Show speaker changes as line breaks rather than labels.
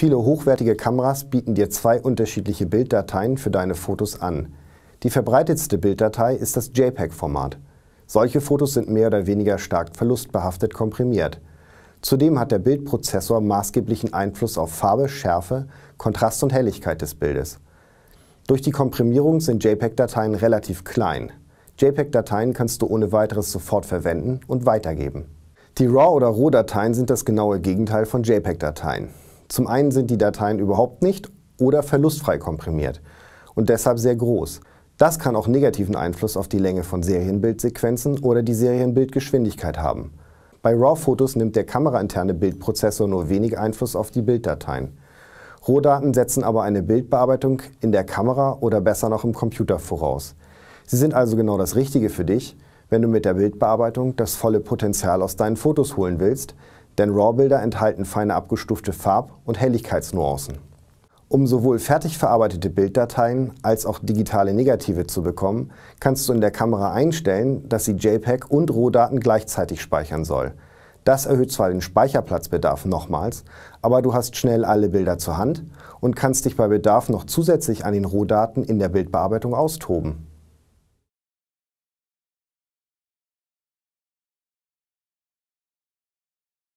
Viele hochwertige Kameras bieten dir zwei unterschiedliche Bilddateien für deine Fotos an. Die verbreitetste Bilddatei ist das JPEG-Format. Solche Fotos sind mehr oder weniger stark verlustbehaftet komprimiert. Zudem hat der Bildprozessor maßgeblichen Einfluss auf Farbe, Schärfe, Kontrast und Helligkeit des Bildes. Durch die Komprimierung sind JPEG-Dateien relativ klein. JPEG-Dateien kannst du ohne weiteres sofort verwenden und weitergeben. Die RAW- oder RAW-Dateien sind das genaue Gegenteil von JPEG-Dateien. Zum einen sind die Dateien überhaupt nicht oder verlustfrei komprimiert und deshalb sehr groß. Das kann auch negativen Einfluss auf die Länge von Serienbildsequenzen oder die Serienbildgeschwindigkeit haben. Bei RAW-Fotos nimmt der kamerainterne Bildprozessor nur wenig Einfluss auf die Bilddateien. Rohdaten setzen aber eine Bildbearbeitung in der Kamera oder besser noch im Computer voraus. Sie sind also genau das Richtige für dich, wenn du mit der Bildbearbeitung das volle Potenzial aus deinen Fotos holen willst, denn RAW-Bilder enthalten feine abgestufte Farb- und Helligkeitsnuancen. Um sowohl fertig verarbeitete Bilddateien als auch digitale Negative zu bekommen, kannst du in der Kamera einstellen, dass sie JPEG und Rohdaten gleichzeitig speichern soll. Das erhöht zwar den Speicherplatzbedarf nochmals, aber du hast schnell alle Bilder zur Hand und kannst dich bei Bedarf noch zusätzlich an den Rohdaten in der Bildbearbeitung austoben.